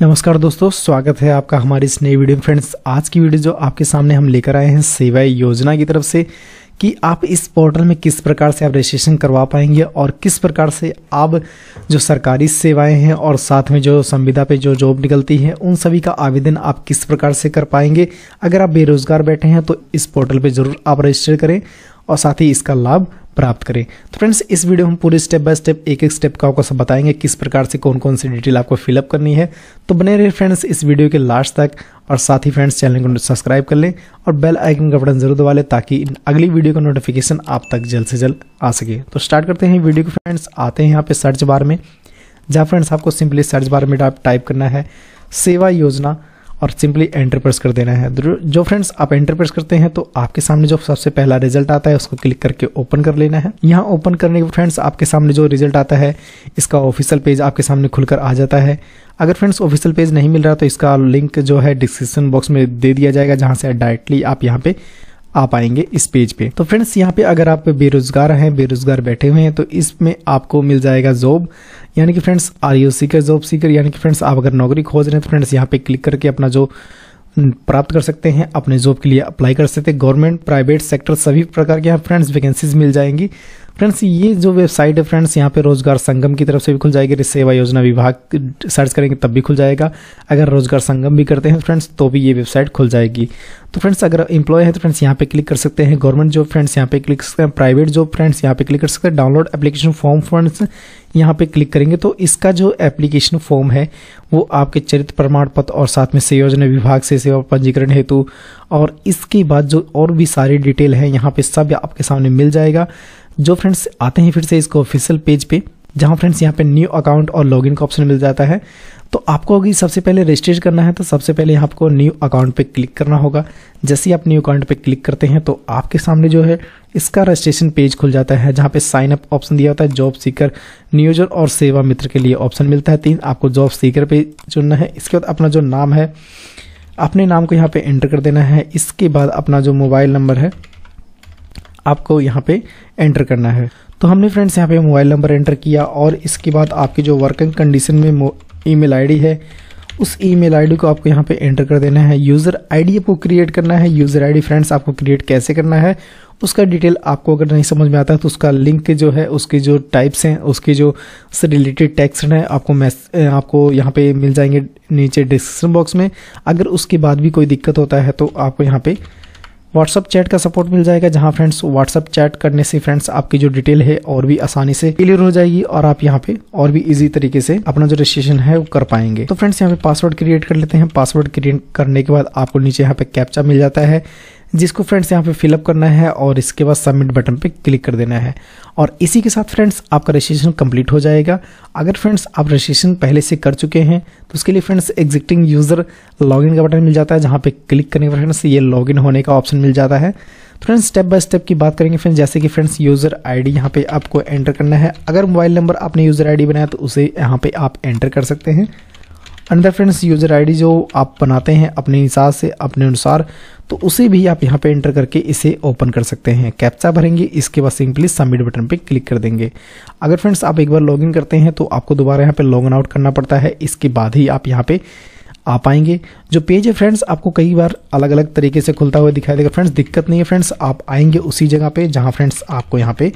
नमस्कार दोस्तों स्वागत है आपका हमारी इस नई वीडियो फ्रेंड्स आज की वीडियो जो आपके सामने हम लेकर आए हैं सेवा योजना की तरफ से कि आप इस पोर्टल में किस प्रकार से आप रजिस्ट्रेशन करवा पाएंगे और किस प्रकार से आप जो सरकारी सेवाएं हैं और साथ में जो संविदा पे जो जॉब निकलती है उन सभी का आवेदन आप किस प्रकार से कर पाएंगे अगर आप बेरोजगार बैठे हैं तो इस पोर्टल पर जरूर आप रजिस्टर करें और साथ ही इसका लाभ प्राप्त करें तो फ्रेंड्स इस वीडियो में हम पूरे स्टेप बाय स्टेप एक एक स्टेप का आपको सब बताएंगे किस प्रकार से कौन कौन सी डिटेल आपको फिलअप करनी है तो बने रहे फ्रेंड्स इस वीडियो के लास्ट तक और साथ ही फ्रेंड्स चैनल को सब्सक्राइब कर लें और बेल आइकन का बटन जरूर दबा लें ताकि अगली वीडियो का नोटिफिकेशन आप तक जल्द से जल्द आ सके तो स्टार्ट करते हैं वीडियो को फ्रेंड्स आते हैं यहाँ पे सर्च बार में जहाँ फ्रेंड्स आपको सिंपली सर्च बार में टाइप करना है सेवा योजना और सिंपली एंटर प्रेस कर देना है जो फ्रेंड्स आप एंटर प्रेस करते हैं तो आपके सामने जो सबसे पहला रिजल्ट आता है उसको क्लिक करके ओपन कर लेना है यहाँ ओपन करने के फ्रेंड्स आपके सामने जो रिजल्ट आता है इसका ऑफिशियल पेज आपके सामने खुलकर आ जाता है अगर फ्रेंड्स ऑफिशियल पेज नहीं मिल रहा तो इसका लिंक जो है डिस्क्रिप्शन बॉक्स में दे दिया जाएगा जहाँ से डायरेक्टली आप यहाँ पे आ पाएंगे इस पेज पे तो फ्रेंड्स यहाँ पे अगर आप बेरोजगार हैं बेरोजगार बैठे हुए हैं तो इसमें आपको मिल जाएगा जॉब यानी कि friends are you seeker job seeker यानी कि फ्रेंड्स आप अगर नौकरी खोज रहे हैं तो फ्रेंड्स यहाँ पे क्लिक करके अपना जो प्राप्त कर सकते हैं अपने जॉब के लिए अप्लाई कर सकते हैं गवर्नमेंट प्राइवेट सेक्टर सभी प्रकार के यहाँ फ्रेंड्स वैकेंसीज मिल जाएंगी फ्रेंड्स ये जो वेबसाइट है फ्रेंड्स यहाँ पे रोजगार संगम की तरफ से भी खुल जाएगी सेवा योजना विभाग सर्च करेंगे तब भी खुल जाएगा अगर रोजगार संगम भी करते हैं फ्रेंड्स तो भी ये वेबसाइट खुल जाएगी तो फ्रेंड्स अगर इंप्लॉय है तो फ्रेंड्स यहाँ पे क्लिक कर सकते हैं गवर्नमेंट जॉब फ्रेंड्स यहाँ पे क्लिक कर सकते हैं प्राइवेट जॉब फ्रेंड्स यहाँ पे क्लिक कर सकते हैं डाउनलोड एप्लीकेशन फॉर्म फ्रेंड्स यहाँ पे क्लिक करेंगे तो इसका जो एप्लीकेशन फॉर्म है वो आपके चरित्र प्रमाण पत्र और साथ में संयोजन विभाग से सेवा पंजीकरण हेतु और इसके बाद जो और भी सारी डिटेल है यहाँ पे सब आपके सामने मिल जाएगा जो फ्रेंड्स आते हैं फिर से इसको ऑफिशियल पेज पे जहाँ फ्रेंड्स यहाँ पे न्यू अकाउंट और लॉगिन का ऑप्शन मिल जाता है तो आपको अगर सबसे पहले रजिस्ट्रेशन करना है तो सबसे पहले आपको न्यू अकाउंट पे क्लिक करना होगा जैसे ही आप न्यू अकाउंट पे क्लिक करते हैं तो आपके सामने जो है इसका रजिस्ट्रेशन पेज खुल जाता है जहाँ पे साइन अप ऑप्शन दिया होता है जॉब सीकर नियोजन और सेवा मित्र के लिए ऑप्शन मिलता है तीन आपको जॉब सीकर पे चुनना है इसके बाद अपना जो नाम है अपने नाम को यहाँ पे एंटर कर देना है इसके बाद अपना जो मोबाइल नंबर है आपको यहाँ पे एंटर करना है तो हमने फ्रेंड्स यहाँ पे मोबाइल नंबर एंटर किया और इसके बाद आपकी जो वर्किंग कंडीशन में ईमेल आईडी है उस ईमेल आईडी को आपको यहाँ पे एंटर कर देना है यूज़र आईडी आपको क्रिएट करना है यूज़र आईडी फ्रेंड्स आपको क्रिएट कैसे करना है उसका डिटेल आपको अगर नहीं समझ में आता है तो उसका लिंक जो है उसके जो टाइप्स हैं उसके जो उससे रिलेटेड टेक्स्ट हैं आपको मैस आपको यहाँ पे मिल जाएंगे नीचे डिस्क्रिप्शन बॉक्स में अगर उसके बाद भी कोई दिक्कत होता है तो आपको यहाँ पे व्हाट्सअप चैट का सपोर्ट मिल जाएगा जहां फ्रेंड्स व्हाट्सअप चैट करने से फ्रेंड्स आपकी जो डिटेल है और भी आसानी से क्लियर हो जाएगी और आप यहाँ पे और भी इजी तरीके से अपना जो रजिस्ट्रेशन है वो कर पाएंगे तो फ्रेंड्स यहाँ पे पासवर्ड क्रिएट कर लेते हैं पासवर्ड क्रिएट करने के बाद आपको नीचे यहाँ पे कैप्चा मिल जाता है जिसको फ्रेंड्स यहाँ पे फिलअप करना है और इसके बाद सबमिट बटन पे क्लिक कर देना है और इसी के साथ फ्रेंड्स आपका रजिस्ट्रेशन कंप्लीट हो जाएगा अगर फ्रेंड्स आप रजिस्ट्रेशन पहले से कर चुके हैं तो उसके लिए फ्रेंड्स एग्जिटिंग यूज़र लॉगिन का बटन मिल जाता है जहाँ पे क्लिक करने पर फ्रेंड्स ये लॉगिन होने का ऑप्शन मिल जाता है तो फ्रेंड्स स्टेप बाय स्टेप की बात करेंगे फ्रेंड्स जैसे कि फ्रेंड्स यूज़र आईडी यहाँ पे आपको एंटर करना है अगर मोबाइल नंबर आपने यूज़र आईडी बनाया तो उसे यहाँ पे आप एंटर कर सकते हैं अंडर फ्रेंड्स यूज़र आईडी जो आप बनाते हैं अपने हिसाब से अपने अनुसार तो उसे भी आप यहाँ पे एंटर करके इसे ओपन कर सकते हैं कैप्चा भरेंगे इसके बाद सिंपली सबमिट बटन पे क्लिक कर देंगे अगर फ्रेंड्स आप एक बार लॉगिन करते हैं तो आपको दोबारा यहाँ पे लॉगिन आउट करना पड़ता है इसके बाद ही आप यहाँ पे आ पाएंगे जो पेज है फ्रेंड्स आपको कई बार अलग अलग तरीके से खुलता हुआ दिखाई देगा फ्रेंड्स दिक्कत नहीं है फ्रेंड्स आप आएंगे उसी जगह पर जहाँ फ्रेंड्स आपको यहाँ पे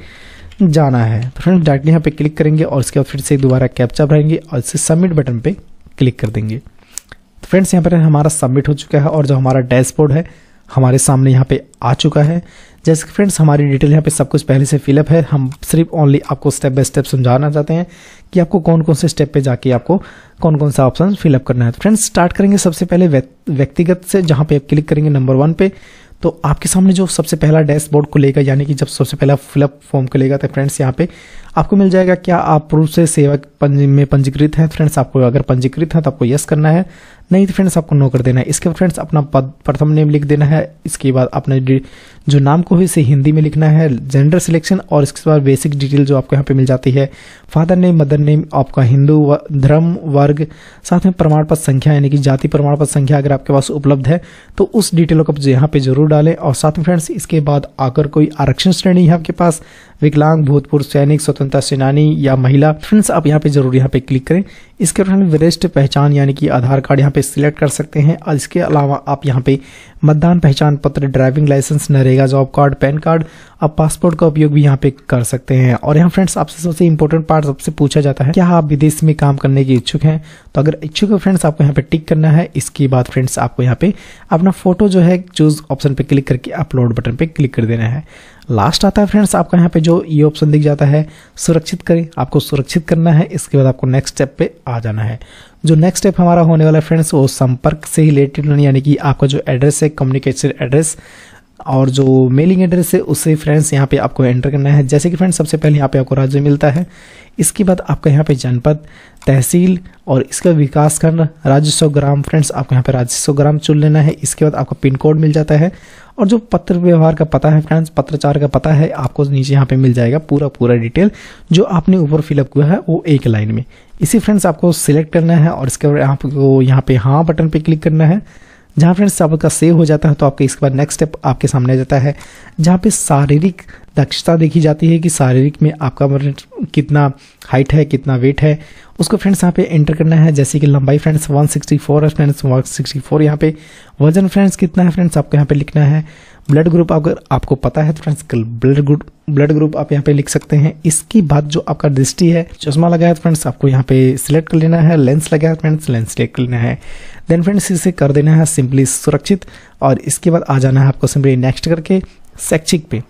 जाना है तो फ्रेंड्स डायरेक्टली यहाँ पे क्लिक करेंगे और उसके बाद फिर से दोबारा कैप्चा भरेंगे और इसे सबमिट बटन पर क्लिक कर देंगे तो फ्रेंड्स यहाँ पर हमारा सबमिट हो चुका है और जो हमारा डैशबोर्ड है हमारे सामने यहाँ पे आ चुका है जैसे कि फ्रेंड्स हमारी डिटेल यहाँ पे सब कुछ पहले से फिलअप है हम सिर्फ ओनली आपको स्टेप बाय स्टेप समझाना चाहते हैं कि आपको कौन कौन से स्टेप पे जाके आपको कौन कौन सा ऑप्शन फिलअप करना है तो फ्रेंड्स स्टार्ट करेंगे सबसे पहले व्यक्तिगत से जहाँ पे आप क्लिक करेंगे नंबर वन पे तो आपके सामने जो सबसे पहला डैशबोर्ड खुलेगा यानी कि जब सबसे पहला फिलअप फॉर्म खुलेगा तो फ्रेंड्स यहाँ पे आपको मिल जाएगा क्या आप पुरुष से सेवक पंज, में पंजीकृत हैं फ्रेंड्स आपको अगर पंजीकृत हैं तो आपको यस करना है नहीं तो फ्रेंड्स आपको नो कर देना है इसके बाद फ्रेंड्स अपना प्रथम नेम लिख देना है इसके बाद अपने जो नाम को है इसे हिंदी में लिखना है जेंडर सिलेक्शन और इसके बाद बेसिक डिटेल जो आपको यहाँ पे मिल जाती है फादर नेम मदर नेम आपका हिंदू धर्म वर्ग साथ में प्रमाण पत्र संख्या यानी कि जाति प्रमाण पत्र संख्या अगर आपके पास उपलब्ध है तो उस डिटेलों को यहाँ पे जरूर डालें और साथ में फ्रेंड्स इसके बाद आकर कोई आरक्षण श्रेणी है आपके पास विकलांग भूतपूर्व सैनिक स्वतंत्रता सेनानी या महिला फ्रेंड्स आप यहाँ पे जरूर यहाँ पे क्लिक करें इसके दौरान वरिष्ठ पहचान यानी कि आधार कार्ड यहाँ पे सिलेक्ट कर सकते हैं और इसके अलावा आप यहाँ पे मतदान पहचान पत्र driving licence NREGA job card pan card आप पासपोर्ट का उपयोग भी यहाँ पे कर सकते हैं और यहाँ फ्रेंड्स आपसे सबसे इम्पोर्टेंट पार्ट सबसे पूछा जाता है क्या आप विदेश में काम करने के इच्छुक हैं तो अगर इच्छुक हो फ्रेंड्स आपको यहाँ पे टिक करना है इसके बाद फ्रेंड्स आपको यहाँ पे अपना फोटो जो है चूज ऑप्शन पे क्लिक करके अपलोड बटन पे क्लिक कर देना है लास्ट आता है फ्रेंड्स आपका यहाँ पे जो ये ऑप्शन दिख जाता है सुरक्षित करें आपको सुरक्षित करना है इसके बाद आपको नेक्स्ट स्टेप पे आ जाना है जो नेक्स्ट स्टेप हमारा होने वाला है फ्रेंड्स वो संपर्क से रिलेटेड यानी कि आपका जो एड्रेस है कम्युनिकेशन एड्रेस और जो मेलिंग एड्रेस है उसे फ्रेंड्स यहाँ पे आपको एंटर करना है जैसे कि फ्रेंड्स सबसे पहले यहाँ पे आपको राज्य मिलता है इसके बाद आपका यहाँ पे जनपद तहसील और इसका विकास खंड राजस्व ग्राम फ्रेंड्स आपको यहाँ पे राजस्व ग्राम चुन लेना है इसके बाद आपका पिन कोड मिल जाता है और जो पत्र व्यवहार का पता है फ्रेंड्स पत्रचार का पता है आपको नीचे यहाँ पे मिल जाएगा पूरा पूरा डिटेल जो आपने ऊपर फिलअप किया है वो एक लाइन में इसी फ्रेंड्स आपको सिलेक्ट करना है और इसके बाद आपको यहाँ पे हाँ बटन पे क्लिक करना है जहाँ फ्रेंड्स आपका सेव हो जाता है तो आपके इसके बाद नेक्स्ट स्टेप आपके सामने आ जाता है जहाँ पे शारीरिक दक्षता देखी जाती है कि शारीरिक में आपका मतलब कितना हाइट है कितना वेट है उसको फ्रेंड्स यहाँ पे एंटर करना है जैसे कि लंबाई फ्रेंड्स 164 है फ्रेंड्स 164 यहाँ पे वजन फ्रेंड्स कितना है फ्रेंड्स आपको यहाँ पे लिखना है ब्लड ग्रुप अगर आपको पता है तो friends blood group blood group आप यहाँ पे लिख सकते हैं इसके बाद जो आपका दृष्टि है चश्मा लगाया फ्रेंड्स आपको यहाँ पे सिलेक्ट कर लेना है लेंस लगाया फ्रेंड्स लेंस कर लेना है देन फ्रेंड्स इसे कर देना है सिंपली सुरक्षित और इसके बाद आ जाना है आपको सिंपली नेक्स्ट करके शैक्षिक पे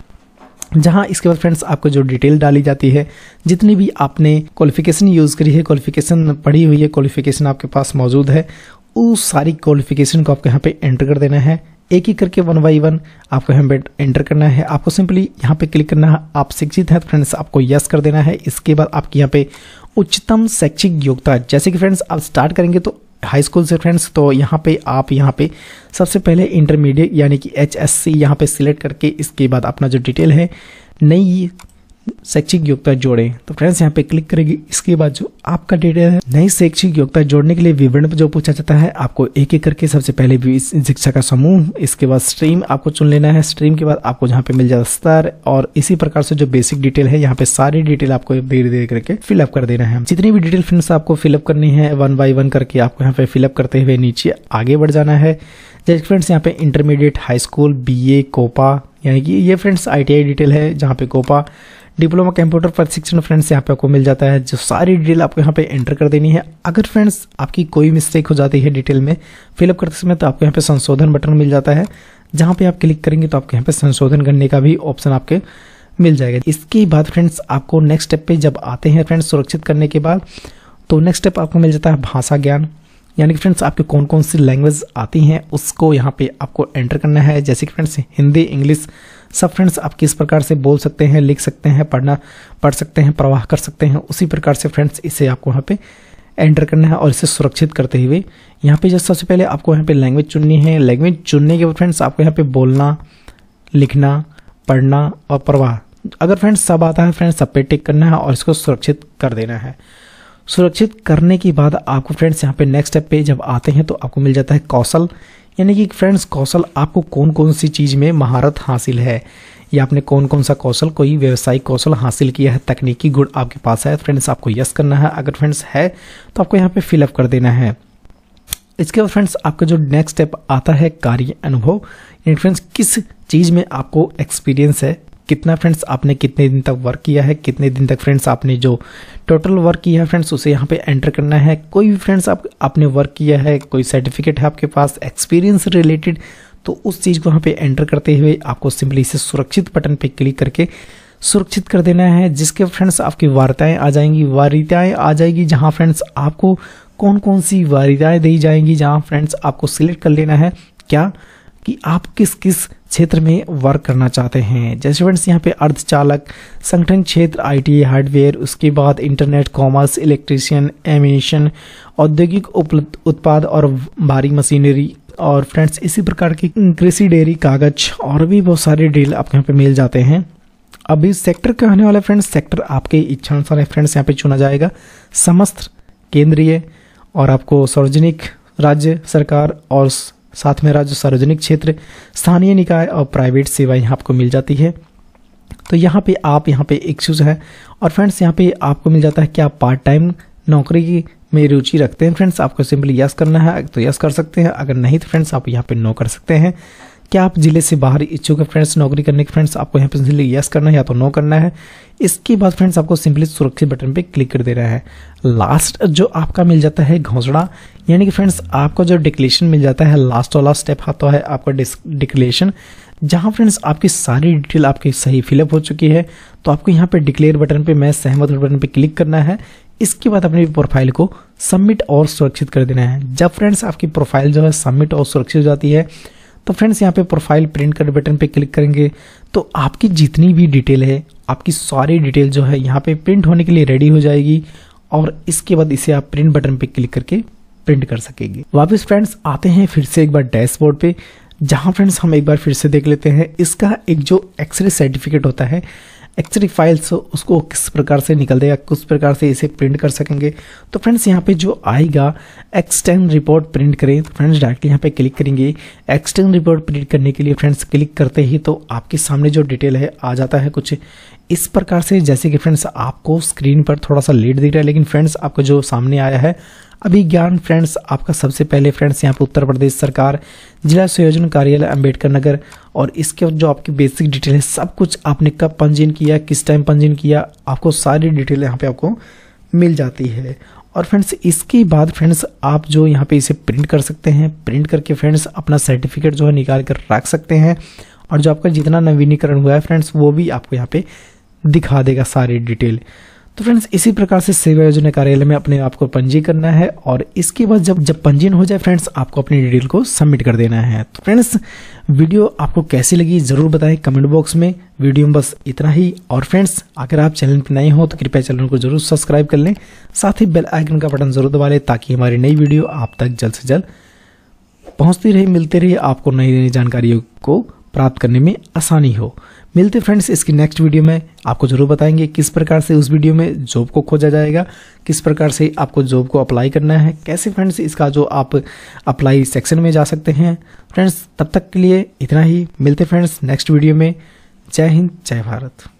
जहाँ इसके बाद फ्रेंड्स आपको जो डिटेल डाली जाती है जितनी भी आपने क्वालिफिकेशन यूज़ करी है क्वालिफिकेशन पढ़ी हुई है क्वालिफिकेशन आपके पास मौजूद है उस सारी क्वालिफिकेशन को आपको यहाँ पे एंटर कर देना है एक ही करके वन बाई वन आपको हमें एंटर करना है आपको सिंपली यहाँ पे क्लिक करना है आप शिक्षित हैं तो फ्रेंड्स आपको यस कर देना है इसके बाद आपकी यहाँ पे उच्चतम शैक्षिक योग्यता जैसे कि फ्रेंड्स आप स्टार्ट करेंगे तो हाई स्कूल से फ्रेंड्स तो यहाँ पे आप यहाँ पे सबसे पहले इंटरमीडिएट यानी कि एच एस सी यहाँ पर सिलेक्ट करके इसके बाद अपना जो डिटेल है नई शैक्षिक योग्यता जोड़े तो फ्रेंड्स यहाँ पे क्लिक करेगी इसके बाद जो आपका डेटा है नई शैक्षिक योग्यता जोड़ने के लिए विवरण पर जो पूछा जाता है आपको एक एक करके सबसे पहले शिक्षा का समूह इसके बाद स्ट्रीम आपको चुन लेना है स्ट्रीम के बाद आपको जहाँ पे मिल जाता स्तर और इसी प्रकार से जो बेसिक डिटेल है यहाँ पे सारी डिटेल आपको धीरे धीरे करके फिलअप कर देना है जितनी भी डिटेल फ्रेंड्स आपको फिलअप करनी है वन बाई वन करके आपको यहाँ पे फिलअप करते हुए नीचे आगे बढ़ जाना है जैसे फ्रेंड्स यहाँ पे intermediate high school B COPA यानी कि ये फ्रेंड्स आई डिटेल है जहाँ पे कोपा डिप्लोमा कंप्यूटर प्रशिक्षण फ्रेंड्स यहाँ पे आपको मिल जाता है जो सारी डिटेल आपको यहाँ पे एंटर कर देनी है अगर फ्रेंड्स आपकी कोई मिस्टेक हो जाती है डिटेल में फिलअप करते समय तो आपको यहाँ पे संशोधन बटन मिल जाता है जहाँ पे आप क्लिक करेंगे तो आपको यहाँ पे संशोधन करने का भी ऑप्शन आपके मिल जाएगा इसके बाद फ्रेंड्स आपको नेक्स्ट स्टेप पे जब आते हैं फ्रेंड्स सुरक्षित करने के बाद तो नेक्स्ट स्टेप आपको मिल जाता है भाषा ज्ञान यानी कि फ्रेंड्स आपके कौन कौन सी लैंग्वेज आती हैं उसको यहाँ पे आपको एंटर करना है जैसे कि फ्रेंड्स हिंदी इंग्लिश सब फ्रेंड्स आप किस प्रकार से बोल सकते हैं लिख सकते हैं पढ़ना पढ़ सकते हैं प्रवाह कर सकते हैं उसी प्रकार से फ्रेंड्स इसे आपको यहाँ पे एंटर करना है और इसे सुरक्षित करते हुए यहाँ पे जैसे सबसे पहले आपको यहाँ पे लैंग्वेज चुननी है लैंग्वेज चुनने के बाद फ्रेंड्स आपको यहाँ पे बोलना लिखना पढ़ना और प्रवाह अगर फ्रेंड्स सब आता है फ्रेंड्स सब पे टिक करना है और इसको सुरक्षित कर देना है सुरक्षित करने के बाद आपको फ्रेंड्स यहाँ पे नेक्स्ट स्टेप पे जब आते हैं तो आपको मिल जाता है कौशल यानी कि फ्रेंड्स कौशल आपको कौन कौन सी चीज़ में महारत हासिल है या आपने कौन कौन सा कौशल कोई व्यवसायिक कौशल हासिल किया है तकनीकी गुण आपके पास है फ्रेंड्स आपको यस करना है अगर फ्रेंड्स है तो आपको यहाँ पे फिलअप कर देना है इसके बाद फ्रेंड्स आपका जो नेक्स्ट स्टेप आता है कार्य अनुभव यानी फ्रेंड्स किस चीज़ में आपको एक्सपीरियंस है कितना फ्रेंड्स आपने कितने दिन तक वर्क किया है कितने दिन तक फ्रेंड्स आपने जो टोटल वर्क किया है फ्रेंड्स उसे यहाँ पे एंटर करना है कोई भी फ्रेंड्स आप आपने वर्क किया है कोई सर्टिफिकेट है आपके पास एक्सपीरियंस रिलेटेड तो उस चीज़ को यहाँ पे एंटर करते हुए आपको सिंपली इसे सुरक्षित बटन पे क्लिक करके सुरक्षित कर देना है जिसके फ्रेंड्स आपकी वार्ताएं आ जाएंगी वारिताएँ आ जाएगी जहां फ्रेंड्स आपको कौन कौन सी वारिताएँ दी जाएंगी जहां फ्रेंड्स आपको सिलेक्ट कर लेना है क्या कि आप किस किस क्षेत्र में वर्क करना चाहते हैं जैसे फ्रेंड्स यहाँ पे अर्धचालक संगठन क्षेत्र आईटी हार्डवेयर उसके बाद इंटरनेट कॉमर्स इलेक्ट्रीशियन एमिनेशन औद्योगिक उत्पाद और भारी मशीनरी और फ्रेंड्स इसी प्रकार की कृषि डेयरी कागज और भी बहुत सारे डील आपके यहाँ पे मिल जाते हैं अभी सेक्टर के होने वाले फ्रेंड्स सेक्टर आपके इच्छा अनुसार है फ्रेंड्स यहाँ पे चुना जाएगा समस्त केंद्रीय और आपको सार्वजनिक राज्य सरकार और साथ में राज्य सार्वजनिक क्षेत्र स्थानीय निकाय और प्राइवेट सेवा यहाँ आपको मिल जाती है तो यहाँ पे आप यहाँ पे चूज है और फ्रेंड्स यहाँ पे आपको मिल जाता है कि आप पार्ट टाइम नौकरी में रुचि रखते हैं फ्रेंड्स आपको सिंपली यस करना है तो यस कर सकते हैं अगर नहीं तो फ्रेंड्स आप यहाँ पे नो कर सकते हैं क्या आप जिले से बाहर इच्छुक है फ्रेंड्स नौकरी करने के फ्रेंड्स आपको यहाँ पे सिंपली यस करना है या तो नो करना है इसके बाद फ्रेंड्स आपको सिंपली सुरक्षित बटन पे क्लिक कर देना है लास्ट जो आपका मिल जाता है घोसड़ा यानी कि फ्रेंड्स आपको जो डिक्लेशन मिल जाता है लास्ट वाला स्टेप आता है आपका डिक्लेशन जहां फ्रेंड्स आपकी सारी डिटेल आपकी सही फिलअप हो चुकी है तो आपको यहाँ पे डिक्लेयर बटन पे मैं सहमत बटन पे क्लिक करना है इसके बाद अपनी प्रोफाइल को सबमिट और सुरक्षित कर देना है जब फ्रेंड्स आपकी प्रोफाइल जो है सबमिट और सुरक्षित हो जाती है तो फ्रेंड्स यहाँ पे प्रोफाइल प्रिंट कर बटन पे क्लिक करेंगे तो आपकी जितनी भी डिटेल है आपकी सारी डिटेल जो है यहाँ पे प्रिंट होने के लिए रेडी हो जाएगी और इसके बाद इसे आप प्रिंट बटन पे क्लिक करके प्रिंट कर सकेंगे वापस फ्रेंड्स आते हैं फिर से एक बार डैशबोर्ड पे जहाँ फ्रेंड्स हम एक बार फिर से देख लेते हैं इसका एक जो एक्सरे सर्टिफिकेट होता है एक्चुअली फाइल्स उसको किस प्रकार से निकल देगा किस प्रकार से इसे प्रिंट कर सकेंगे तो फ्रेंड्स यहाँ पे जो आएगा एक्सटेंड रिपोर्ट प्रिंट करें तो फ्रेंड्स डायरेक्टली यहाँ पे क्लिक करेंगे एक्सटेंड रिपोर्ट प्रिंट करने के लिए फ्रेंड्स क्लिक करते ही तो आपके सामने जो डिटेल है आ जाता है कुछ इस प्रकार से जैसे कि फ्रेंड्स आपको स्क्रीन पर थोड़ा सा लेट दिख रहा है लेकिन फ्रेंड्स आपका जो सामने आया है अभी ज्ञान फ्रेंड्स आपका सबसे पहले फ्रेंड्स यहाँ पर उत्तर प्रदेश सरकार जिला संयोजन कार्यालय अंबेडकर नगर और इसके जो आपकी बेसिक डिटेल है सब कुछ आपने कब पंजीयन किया किस टाइम पंजीयन किया आपको सारी डिटेल यहाँ पे आपको मिल जाती है और फ्रेंड्स इसके बाद फ्रेंड्स आप जो यहाँ पे इसे प्रिंट कर सकते हैं प्रिंट करके फ्रेंड्स अपना सर्टिफिकेट जो है निकाल कर रख सकते हैं और जो आपका जितना नवीनीकरण हुआ है फ्रेंड्स वो भी आपको यहाँ पे दिखा देगा सारी डिटेल तो फ्रेंड्स इसी प्रकार से सेवा योजना कार्यालय में अपने आप को पंजी करना है और इसके बाद जब जब पंजीयन हो जाए फ्रेंड्स आपको अपनी डिटेल को सबमिट कर देना है तो फ्रेंड्स वीडियो आपको कैसी लगी ज़रूर बताएं कमेंट बॉक्स में वीडियो में बस इतना ही और फ्रेंड्स अगर आप चैनल पर नए हो तो कृपया चैनल को जरूर सब्सक्राइब कर लें साथ ही बेल आइकन का बटन जरूर दबा लें ताकि हमारी नई वीडियो आप तक जल्द से जल्द पहुँचती रही मिलते रही आपको नई नई जानकारियों को प्राप्त करने में आसानी हो मिलते फ्रेंड्स इसकी नेक्स्ट वीडियो में आपको जरूर बताएंगे किस प्रकार से उस वीडियो में जॉब को खोजा जाएगा किस प्रकार से आपको जॉब को अप्लाई करना है कैसे फ्रेंड्स इसका जो आप अप्लाई सेक्शन में जा सकते हैं फ्रेंड्स तब तक के लिए इतना ही मिलते फ्रेंड्स नेक्स्ट वीडियो में जय हिंद जय भारत